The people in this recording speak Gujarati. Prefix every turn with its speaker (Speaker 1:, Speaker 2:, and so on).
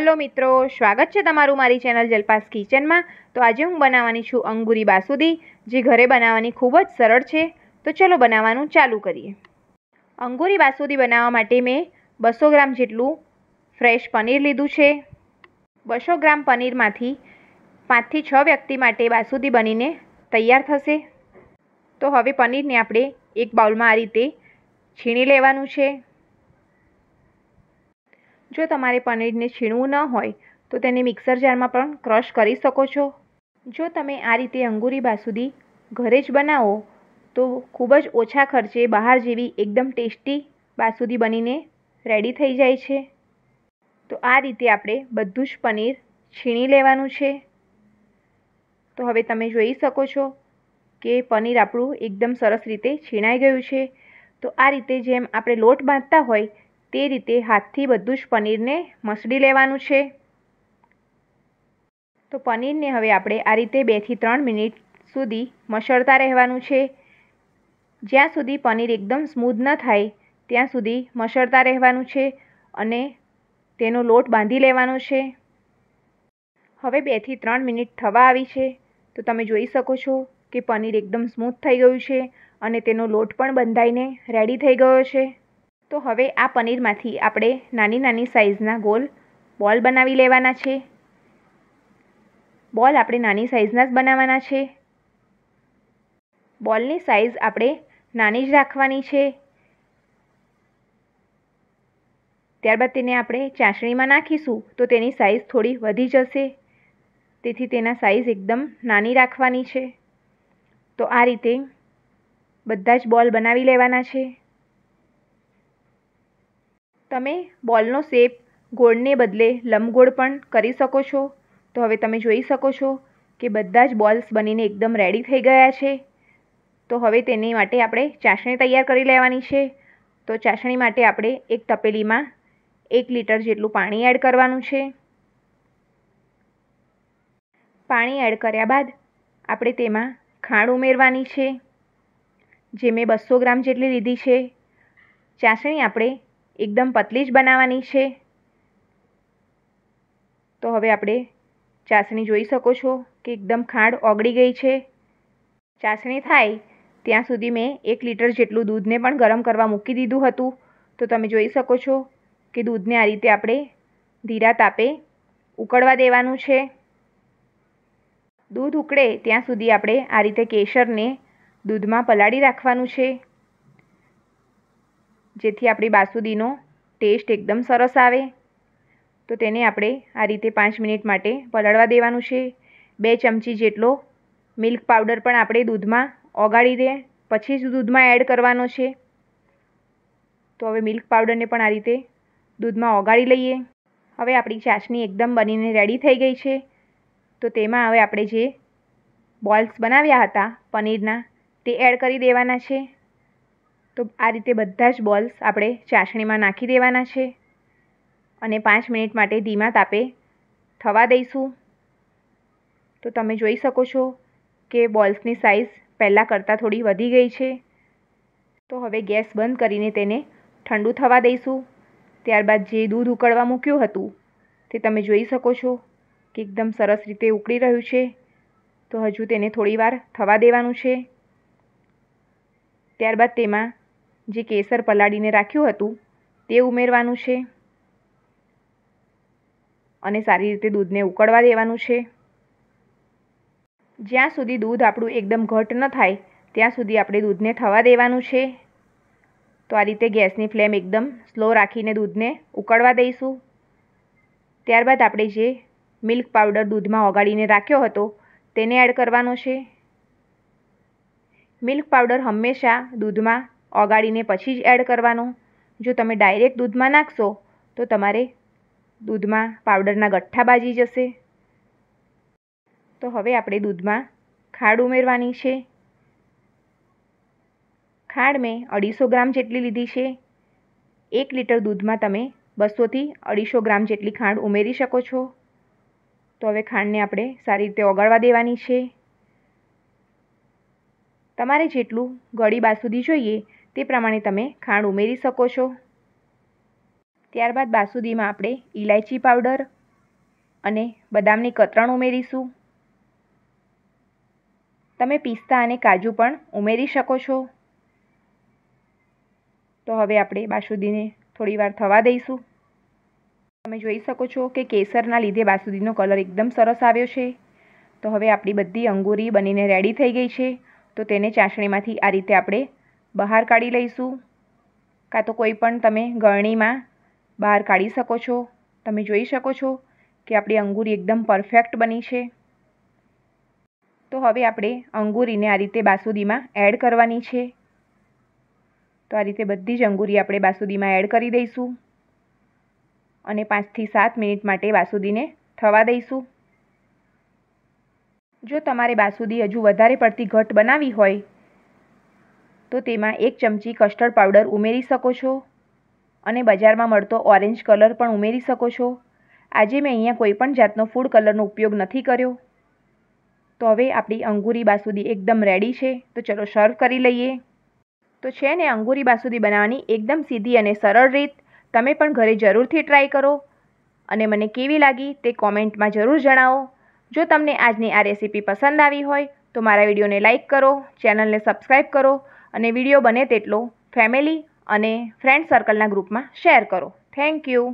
Speaker 1: હલો મિત્રો સ્વાગત છે તમારું મારી ચેનલ જલપાસ કિચનમાં તો આજે હું બનાવવાની છું અંગુરી બાસુદી જે ઘરે બનાવવાની ખૂબ જ સરળ છે તો ચલો બનાવવાનું ચાલુ કરીએ અંગુરી બાસુદી બનાવવા માટે મેં બસો ગ્રામ જેટલું ફ્રેશ પનીર લીધું છે બસો ગ્રામ પનીરમાંથી પાંચથી છ વ્યક્તિ માટે બાસુદી બનીને તૈયાર થશે તો હવે પનીરને આપણે એક બાઉલમાં આ રીતે છીણી લેવાનું છે જો તમારે પનીરને છીણવું ન હોય તો તેને મિક્સર જારમાં પણ ક્રશ કરી શકો છો જો તમે આ રીતે અંગુરી બાસુદી ઘરે જ બનાવો તો ખૂબ જ ઓછા ખર્ચે બહાર જેવી એકદમ ટેસ્ટી બાસુદી બનીને રેડી થઈ જાય છે તો આ રીતે આપણે બધું જ પનીર છીણી લેવાનું છે તો હવે તમે જોઈ શકો છો કે પનીર આપણું એકદમ સરસ રીતે છીણાઈ ગયું છે તો આ રીતે જેમ આપણે લોટ બાંધતા હોય તે રીતે હાથથી બધું જ પનીરને મસળી લેવાનું છે તો પનીરને હવે આપણે આ રીતે બેથી ત્રણ મિનિટ સુધી મસળતા રહેવાનું છે જ્યાં સુધી પનીર એકદમ સ્મૂધ ન થાય ત્યાં સુધી મસળતા રહેવાનું છે અને તેનો લોટ બાંધી લેવાનો છે હવે બેથી ત્રણ મિનિટ થવા આવી છે તો તમે જોઈ શકો છો કે પનીર એકદમ સ્મૂથ થઈ ગયું છે અને તેનો લોટ પણ બંધાઈને રેડી થઈ ગયો છે તો હવે આ પનીરમાંથી આપણે નાની નાની સાઇઝના ગોલ બોલ બનાવી લેવાના છે બોલ આપણે નાની સાઇઝના જ બનાવવાના છે બોલની સાઈઝ આપણે નાની જ રાખવાની છે ત્યારબાદ તેને આપણે ચાસણીમાં નાખીશું તો તેની સાઇઝ થોડી વધી જશે તેથી તેના સાઇઝ એકદમ નાની રાખવાની છે તો આ રીતે બધા જ બોલ બનાવી લેવાના છે તમે બોલનો શેપ ગોળને બદલે લંબગોળ પણ કરી શકો છો તો હવે તમે જોઈ શકો છો કે બધા જ બોલ્સ બનીને એકદમ રેડી થઈ ગયા છે તો હવે તેની માટે આપણે ચાસણી તૈયાર કરી લેવાની છે તો ચાસણી માટે આપણે એક તપેલીમાં એક લીટર જેટલું પાણી એડ કરવાનું છે પાણી એડ કર્યા બાદ આપણે તેમાં ખાંડ ઉમેરવાની છે જે મેં બસો ગ્રામ જેટલી લીધી છે ચાસણી આપણે એકદમ પતલી જ બનાવવાની છે તો હવે આપણે ચાસણી જોઈ શકો છો કે એકદમ ખાંડ ઓગળી ગઈ છે ચાસણી થાય ત્યાં સુધી મેં એક લીટર જેટલું દૂધને પણ ગરમ કરવા મૂકી દીધું હતું તો તમે જોઈ શકો છો કે દૂધને આ રીતે આપણે ધીરા તાપે ઉકળવા દેવાનું છે દૂધ ઉકળે ત્યાં સુધી આપણે આ રીતે કેસરને દૂધમાં પલાળી રાખવાનું છે જેથી આપણી બાસુદીનો ટેસ્ટ એકદમ સરસ આવે તો તેને આપણે આ રીતે પાંચ મિનિટ માટે પલળવા દેવાનું છે બે ચમચી જેટલો મિલ્ક પાવડર પણ આપણે દૂધમાં ઓગાળી દે પછી જ દૂધમાં એડ કરવાનો છે તો હવે મિલ્ક પાવડરને પણ આ રીતે દૂધમાં ઓગાળી લઈએ હવે આપણી ચાસણી એકદમ બનીને રેડી થઈ ગઈ છે તો તેમાં હવે આપણે જે બોલ્સ બનાવ્યા હતા પનીરના તે એડ કરી દેવાના છે તો આ રીતે બધા જ બોલ્સ આપણે ચાસણીમાં નાખી દેવાના છે અને પાંચ મિનિટ માટે ધીમા તાપે થવા દઈશું તો તમે જોઈ શકો છો કે બોલ્સની સાઇઝ પહેલાં કરતાં થોડી વધી ગઈ છે તો હવે ગેસ બંધ કરીને તેને ઠંડુ થવા દઈશું ત્યારબાદ જે દૂધ ઉકળવા મૂક્યું હતું તે તમે જોઈ શકો છો કે એકદમ સરસ રીતે ઉકળી રહ્યું છે તો હજુ તેને થોડીવાર થવા દેવાનું છે ત્યારબાદ તેમાં જે કેસર પલાળીને રાખ્યું હતું તે ઉમેરવાનું છે અને સારી રીતે દૂધને ઉકળવા દેવાનું છે જ્યાં સુધી દૂધ આપણું એકદમ ઘટ ન થાય ત્યાં સુધી આપણે દૂધને થવા દેવાનું છે તો આ રીતે ગેસની ફ્લેમ એકદમ સ્લો રાખીને દૂધને ઉકળવા દઈશું ત્યારબાદ આપણે જે મિલ્ક પાવડર દૂધમાં ઓગાળીને રાખ્યો હતો તેને એડ કરવાનો છે મિલ્ક પાવડર હંમેશા દૂધમાં ઓગાળીને પછી જ એડ કરવાનો જો તમે ડાયરેક્ટ દૂધમાં નાખશો તો તમારે દૂધમાં પાવડરના ગઠ્ઠા બાજી જશે તો હવે આપણે દૂધમાં ખાંડ ઉમેરવાની છે ખાંડ મેં અઢીસો ગ્રામ જેટલી લીધી છે એક લીટર દૂધમાં તમે બસોથી અઢીસો ગ્રામ જેટલી ખાંડ ઉમેરી શકો છો તો હવે ખાંડને આપણે સારી રીતે ઓગાળવા દેવાની છે તમારે જેટલું ગળી બાસુદી જોઈએ તે પ્રમાણે તમે ખાંડ ઉમેરી શકો છો ત્યારબાદ બાસુંદીમાં આપણે ઇલાયચી પાવડર અને બદામની કતરણ ઉમેરીશું તમે પિસ્તા અને કાજુ પણ ઉમેરી શકો છો તો હવે આપણે બાસુદીને થોડીવાર થવા દઈશું તમે જોઈ શકો છો કે કેસરના લીધે બાસુંદીનો કલર એકદમ સરસ આવ્યો છે તો હવે આપણી બધી અંગૂરી બનીને રેડી થઈ ગઈ છે તો તેને ચાસણીમાંથી આ રીતે આપણે બહાર કાઢી લઈશું કાં તો કોઈ પણ તમે ગળણીમાં બહાર કાઢી શકો છો તમે જોઈ શકો છો કે આપણી અંગૂરી એકદમ પરફેક્ટ બની છે તો હવે આપણે અંગૂરીને આ રીતે બાસુદીમાં એડ કરવાની છે તો આ રીતે બધી જ અંગૂરી આપણે બાસુદીમાં એડ કરી દઈશું અને પાંચથી સાત મિનિટ માટે બાસુદીને થવા દઈશું જો તમારે બાસુદી હજુ વધારે પડતી ઘટ બનાવી હોય તો તેમાં એક ચમચી કસ્ટર્ડ પાવડર ઉમેરી શકો છો અને બજારમાં મળતો ઓરેન્જ કલર પણ ઉમેરી શકો છો આજે મેં અહીંયા કોઈપણ જાતનો ફૂડ કલરનો ઉપયોગ નથી કર્યો તો હવે આપણી અંગૂરી બાસુદી એકદમ રેડી છે તો ચલો સર્વ કરી લઈએ તો છે ને અંગૂરી બાસુદી બનાવવાની એકદમ સીધી અને સરળ રીત તમે પણ ઘરે જરૂરથી ટ્રાય કરો અને મને કેવી લાગી તે કોમેન્ટમાં જરૂર જણાવો જો તમને આજની આ રેસીપી પસંદ આવી હોય તો મારા વિડીયોને લાઇક કરો ચેનલને સબસ્ક્રાઈબ કરો અને વિડીયો બને તેટલો ફેમિલી અને ફ્રેન્ડ સર્કલના ગ્રુપમાં શેર કરો થેન્ક યુ